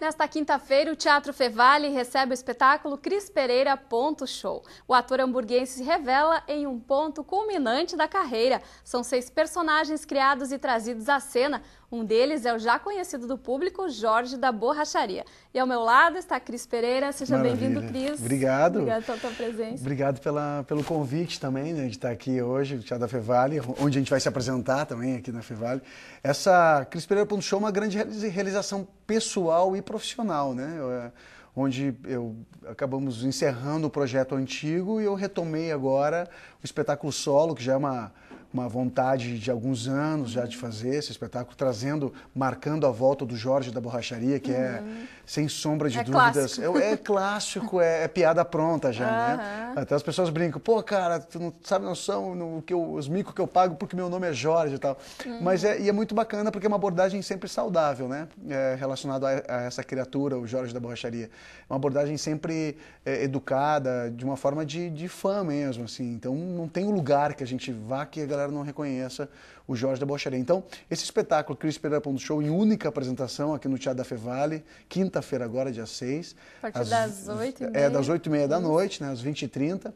Nesta quinta-feira, o Teatro Fevale recebe o espetáculo Cris Pereira Ponto Show. O ator hamburguense se revela em um ponto culminante da carreira. São seis personagens criados e trazidos à cena um deles é o já conhecido do público, Jorge da Borracharia. E ao meu lado está Cris Pereira. Seja bem-vindo, Cris. Obrigado. Obrigado pela tua presença. Obrigado pela, pelo convite também, né, de estar aqui hoje, teatro da Fevale, onde a gente vai se apresentar também aqui na Fevale. Essa Cris Pereira.show é uma grande realização pessoal e profissional, né? Eu, é, onde eu acabamos encerrando o projeto antigo e eu retomei agora o espetáculo solo, que já é uma uma vontade de alguns anos já de fazer esse espetáculo, trazendo, marcando a volta do Jorge da Borracharia, que é, uhum. é, sem sombra de é dúvidas, clássico. É, é, clássico, é, é, piada pronta já, uhum. né? Até as pessoas brincam, pô, cara, tu não sabe não são no, que eu, os micos que eu pago porque meu nome é Jorge e tal. Uhum. Mas é, e é muito bacana porque é uma abordagem sempre saudável, né? É, relacionado a, a, essa criatura, o Jorge da Borracharia. É uma abordagem sempre é, educada, de uma forma de, de fã mesmo, assim. Então não tem um lugar que a gente vá que a galera galera não reconheça o Jorge da Bocharia. Então, esse espetáculo Cris Pereira Ponto Show, em única apresentação aqui no Teatro da Fevale, quinta-feira agora, dia 6. A partir às, das 8h30. É, das 8h30 da noite, né, às 20h30,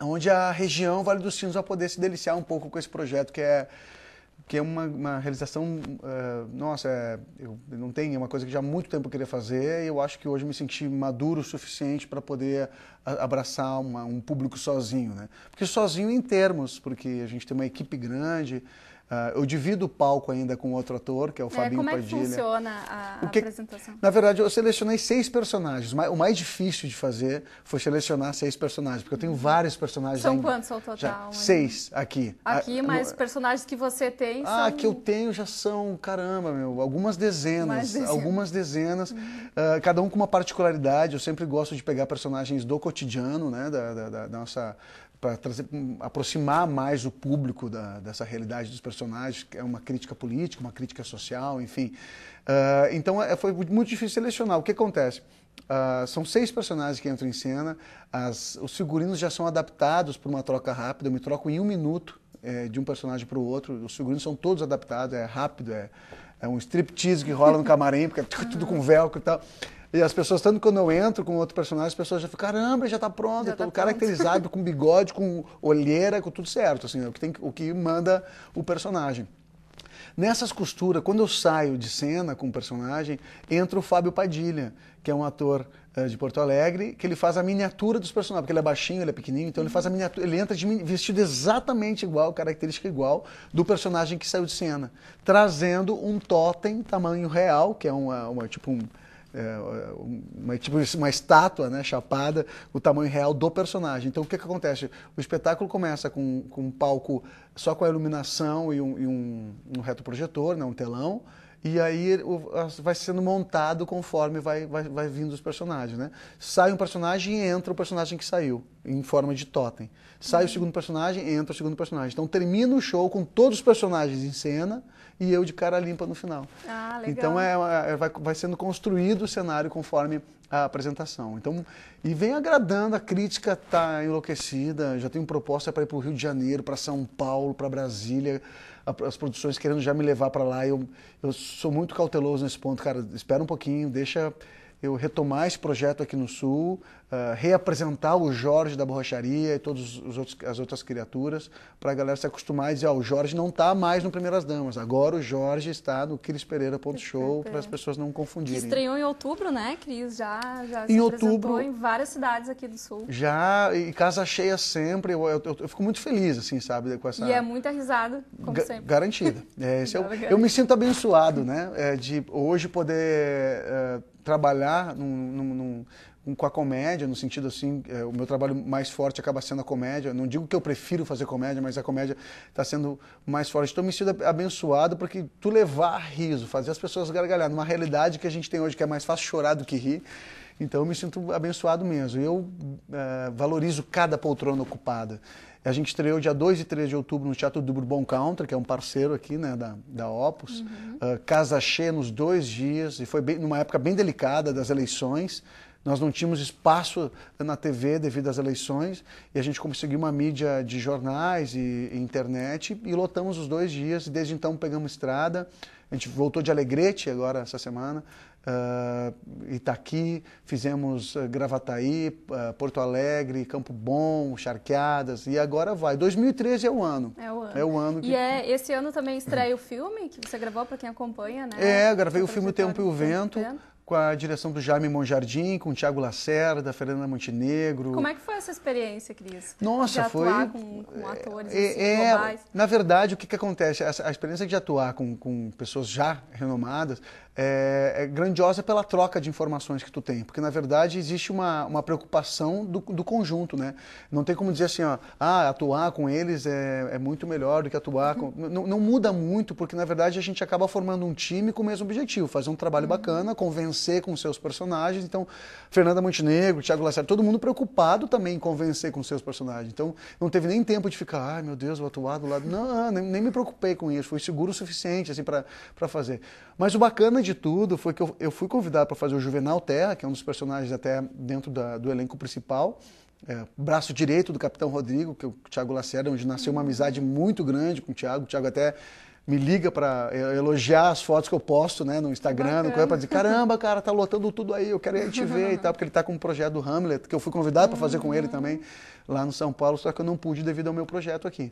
onde a região Vale dos Sinos vai poder se deliciar um pouco com esse projeto que é que é uma, uma realização, uh, nossa, é, eu não tenho, é uma coisa que já há muito tempo eu queria fazer e eu acho que hoje me senti maduro o suficiente para poder abraçar uma, um público sozinho, né? Porque sozinho em termos, porque a gente tem uma equipe grande, Uh, eu divido o palco ainda com outro ator, que é o é, Fabinho como Padilha. Como é que funciona a, a que, apresentação? Na verdade, eu selecionei seis personagens. O mais difícil de fazer foi selecionar seis personagens, porque eu tenho vários personagens São ainda. quantos ao total? Já, seis aqui. Aqui, a, ah, mas no, personagens que você tem ah, são... Ah, que eu tenho já são, caramba, meu, algumas dezenas. dezenas. Algumas dezenas. Uhum. Uh, cada um com uma particularidade. Eu sempre gosto de pegar personagens do cotidiano cotidiano, né, da, da, da nossa para hum, aproximar mais o público da, dessa realidade dos personagens, que é uma crítica política, uma crítica social, enfim. Uh, então é, foi muito difícil selecionar. O que acontece? Uh, são seis personagens que entram em cena, as, os figurinos já são adaptados para uma troca rápida, eu me troco em um minuto é, de um personagem para o outro, os figurinos são todos adaptados, é rápido, é, é um striptease que rola no camarim, porque é tudo com velcro e tal. E as pessoas, tanto quando eu entro com outro personagem, as pessoas já ficam, caramba, já tá pronto, já tá todo pronto. caracterizado, com bigode, com olheira, com tudo certo, assim, é o que, tem, o que manda o personagem. Nessas costuras, quando eu saio de cena com o personagem, entra o Fábio Padilha, que é um ator uh, de Porto Alegre, que ele faz a miniatura dos personagens, porque ele é baixinho, ele é pequenininho, então uhum. ele faz a uhum. miniatura, ele entra de, vestido exatamente igual, característica igual, do personagem que saiu de cena, trazendo um totem tamanho real, que é uma, uma tipo um é, é, uma, tipo uma estátua né, chapada, o tamanho real do personagem. Então, o que, que acontece? O espetáculo começa com, com um palco só com a iluminação e um, e um, um retroprojetor, né, um telão, e aí o, vai sendo montado conforme vai, vai, vai vindo os personagens. Né? Sai um personagem e entra o personagem que saiu em forma de totem. Sai uhum. o segundo personagem, entra o segundo personagem. Então termina o show com todos os personagens em cena e eu de cara limpa no final. Ah, legal. Então é, é vai, vai, sendo construído o cenário conforme a apresentação. Então, e vem agradando, a crítica está enlouquecida, já tenho proposta para ir para o Rio de Janeiro, para São Paulo, para Brasília, as produções querendo já me levar para lá. Eu, eu sou muito cauteloso nesse ponto, cara, espera um pouquinho, deixa eu retomar esse projeto aqui no Sul, eh, reapresentar o Jorge da borracharia e todas as outras criaturas para a galera se acostumar e dizer, ó, oh, o Jorge não está mais no Primeiras Damas, agora o Jorge está no Cris Pereira ponto show para as pessoas não confundirem. Que estreou em outubro, né, Cris? Já, já em outubro, em várias cidades aqui do Sul. Já, e casa cheia sempre, eu, eu, eu, eu fico muito feliz, assim, sabe, com essa... E é muita risada, como ga sempre. Garantida. É, eu, é eu, me sinto abençoado, né, é, de hoje poder... Uh, trabalhar num, num, num, com a comédia, no sentido assim, é, o meu trabalho mais forte acaba sendo a comédia. Não digo que eu prefiro fazer comédia, mas a comédia está sendo mais forte. Então, me sinto abençoado porque tu levar riso, fazer as pessoas gargalhar, numa realidade que a gente tem hoje, que é mais fácil chorar do que rir. Então, eu me sinto abençoado mesmo. Eu é, valorizo cada poltrona ocupada. A gente estreou dia 2 e 3 de outubro no Teatro do Bourbon Country, que é um parceiro aqui né, da, da Opus. Uhum. Uh, casa cheia nos dois dias, e foi bem, numa época bem delicada das eleições. Nós não tínhamos espaço na TV devido às eleições e a gente conseguiu uma mídia de jornais e, e internet e lotamos os dois dias. E desde então pegamos estrada. A gente voltou de Alegrete agora essa semana, uh, Itaqui, fizemos uh, Gravataí, uh, Porto Alegre, Campo Bom, Charqueadas, e agora vai. 2013 é o ano. É o ano. É o ano que... E é, esse ano também estreia o filme que você gravou, para quem acompanha, né? É, gravei o, tá o filme Tempo e o Vento. E o Vento com a direção do Jaime Monjardim, com o Thiago Lacerda, Fernanda Montenegro. Como é que foi essa experiência, Cris? Nossa, de foi... atuar Com, com é, atores é, assim, é, globais. Na verdade, o que, que acontece? A, a experiência de atuar com, com pessoas já renomadas é, é, grandiosa pela troca de informações que tu tem, porque na verdade existe uma, uma preocupação do, do conjunto, né? Não tem como dizer assim, ó, ah, atuar com eles é, é muito melhor do que atuar com... Uhum. Não, não, muda muito, porque na verdade a gente acaba formando um time com o mesmo objetivo, fazer um trabalho uhum. bacana, convencer com seus personagens, então Fernanda Montenegro, Thiago Lacerda, todo mundo preocupado também em convencer com seus personagens, então não teve nem tempo de ficar, ai meu Deus, vou atuar do lado... Não, nem, nem me preocupei com isso, foi seguro o suficiente, assim, para fazer. Mas o bacana de tudo foi que eu, eu fui convidado para fazer o Juvenal Terra, que é um dos personagens até dentro da, do elenco principal, é, braço direito do Capitão Rodrigo, que é o Tiago Lacerda, onde nasceu uma amizade muito grande com o Tiago. O Tiago até me liga para é, elogiar as fotos que eu posto né, no Instagram, para dizer, caramba, cara, tá lotando tudo aí, eu quero ir te ver e tal, porque ele está com um projeto do Hamlet, que eu fui convidado para fazer com ele hum. também lá no São Paulo, só que eu não pude devido ao meu projeto aqui.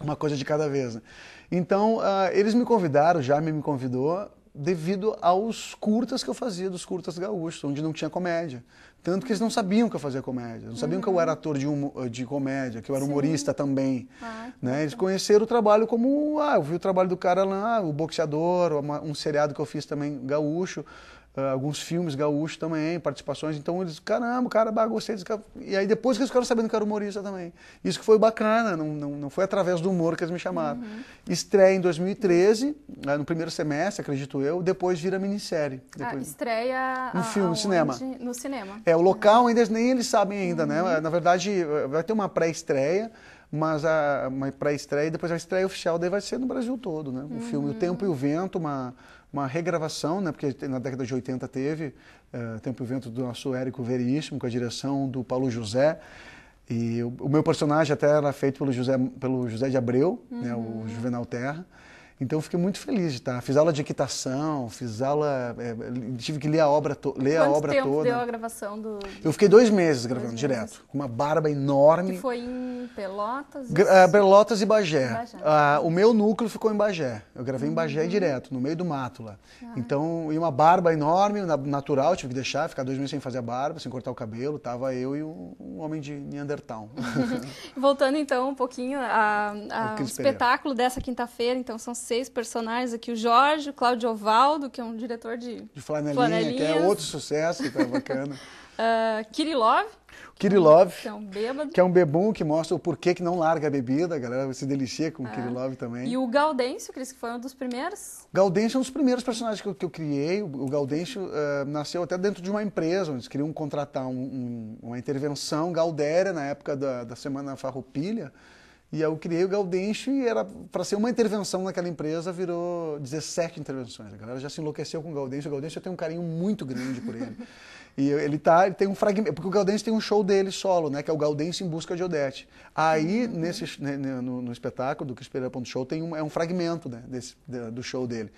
Uma coisa de cada vez. Né? Então, uh, eles me convidaram, já me convidou devido aos curtas que eu fazia, dos curtas gaúchos, onde não tinha comédia. Tanto que eles não sabiam que eu fazia comédia, não sabiam uhum. que eu uhum. era ator de, eh, de comédia, que eu era Sim. humorista também. Ah, né? Eles conheceram o trabalho como, ah, eu vi o trabalho do cara lá, o boxeador, um seriado que eu fiz também gaúcho. Uh, alguns filmes gaúchos também, participações. Então eles, caramba, cara, bah, gostei desse cara. E aí depois que eles ficaram sabendo que era humorista também. Isso que foi bacana, não, não, não foi através do humor que eles me chamaram. Uhum. Estreia em 2013, ah, no primeiro semestre, acredito eu, depois vira minissérie. Ah, depois, ah, estreia um filme, no cinema. No cinema. É, o local uhum. ainda nem eles sabem ainda, né? uhum. né? Na verdade, vai ter uma pré-estreia mas a pré-estreia e depois a estreia oficial daí vai ser no Brasil todo, né? O filme O uhum. Tempo e o Vento, uma uma regravação, né? Porque na década de 80 teve uh, Tempo e o Vento do nosso Érico Veríssimo com a direção do Paulo José. E o, o meu personagem até era feito pelo José pelo José de Abreu, uhum. né, o uhum. Juvenal Terra. Então fiquei muito feliz de estar. Fiz aula de equitação, fiz aula. É, é tive que ler a obra, to ler a obra tempo toda. deu a gravação do. Eu fiquei dois meses gravando dois direto, meses. com uma barba enorme. Que foi em Pelotas? Gra é, Pelotas e Bagé. Bagé. Ah, o meu núcleo ficou em Bagé. Eu gravei uhum. em Bagé uhum. direto, no meio do mato lá. Ah. Então, e uma barba enorme, natural, tive que deixar, ficar dois meses sem fazer a barba, sem cortar o cabelo. Tava eu e um, um homem de Neandertal. Voltando então um pouquinho ao espetáculo dessa quinta-feira, então são seis personagens aqui, o Jorge, o Cláudio Ovaldo, que é um diretor de, de flanelinha, flanelinhas. que é outro sucesso, que tá bacana. uh, Kirilov. Kirilov, que é um bêbado. Que é um bebum que mostra o porquê que não larga a bebida, a galera se delicia com o ah. Kirilov também. E o Gaudêncio, Cris, que foi um dos primeiros. Gaudêncio é um dos primeiros personagens que eu, que eu criei. O Gaudêncio uh, nasceu até dentro de uma empresa, onde eles queriam contratar um, um, uma intervenção gaudéria na época da, da Semana Farroupilha. E eu criei o Gaudencho e era para ser uma intervenção naquela empresa, virou 17 intervenções. A galera já se enlouqueceu com o Gaudencho. O Gaudencho eu tenho um carinho muito grande por ele. e ele tá, ele tem um fragmento, porque o Gaudencho tem um show dele solo, né, que é o Gaudencho em busca de Odete. Aí uhum. nesse né, né, no, no espetáculo do Cris Pereira Show tem um, é um fragmento, né, desse do show dele.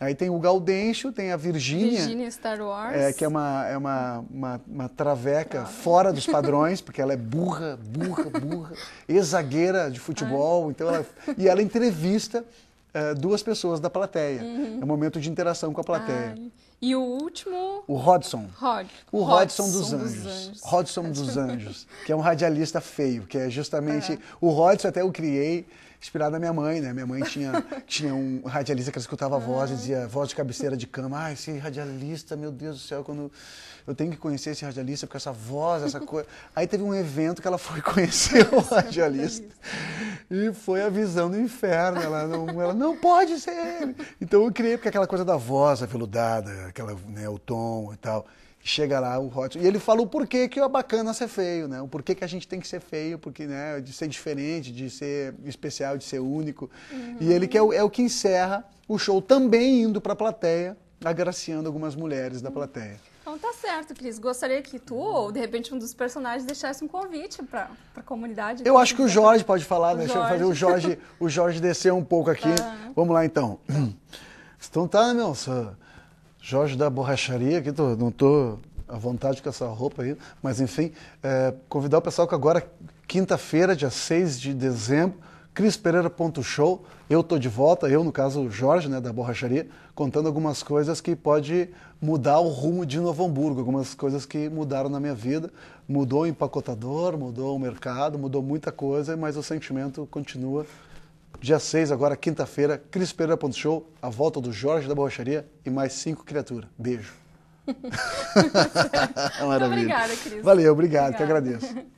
Aí tem o Gaudêncio, tem a Virgínia. Virgínia Star Wars. É, que é uma, é uma, uma, uma traveca fora dos padrões, porque ela é burra, burra, burra, ex-zagueira de futebol. Então ela, e ela entrevista uh, duas pessoas da plateia. Uhum. É um momento de interação com a plateia. E o último? O Rodson. Rod. O Rodson, Rodson dos, Anjos. dos Anjos. Rodson dos Anjos, que é um radialista feio, que é justamente. É. O Rodson até eu criei inspirado na minha mãe, né? Minha mãe tinha, tinha um radialista que ela escutava a voz, e ah. dizia voz de cabeceira de cama. Ah, esse radialista, meu Deus do céu, quando eu tenho que conhecer esse radialista, porque essa voz, essa coisa. Aí teve um evento que ela foi conhecer o radialista. e foi a visão do inferno. Ela não, ela não pode ser ele. Então eu criei, porque aquela coisa da voz aveludada, aquela, né, o tom e tal chega lá o Hot. E ele fala o porquê que é bacana ser feio, né? O porquê que a gente tem que ser feio, porque, né, de ser diferente, de ser especial, de ser único. Uhum. E ele que é o, é o que encerra o show também indo para a plateia, agraciando algumas mulheres da plateia. Então tá certo, Cris. Gostaria que tu, ou de repente um dos personagens, deixasse um convite para a comunidade. Eu acho que o Jorge pode falar, né? Deixa eu fazer o Jorge, o Jorge descer um pouco aqui. Tá. Vamos lá então. Então tá, meu. Senhor. Jorge da Borracharia, que tô, não estou à vontade com essa roupa aí, mas enfim, é, convidar o pessoal que agora, quinta-feira, dia 6 de dezembro, crispereira.show, eu estou de volta, eu no caso Jorge, né, da Borracharia, contando algumas coisas que pode mudar o rumo de Novo Hamburgo, algumas coisas que mudaram na minha vida, mudou o empacotador, mudou o mercado, mudou muita coisa, mas o sentimento continua Dia 6, agora quinta-feira, show a volta do Jorge da Borracharia e mais cinco criaturas. Beijo. É maravilha. Muito obrigada, Cris. Valeu, obrigado, obrigada. que agradeço.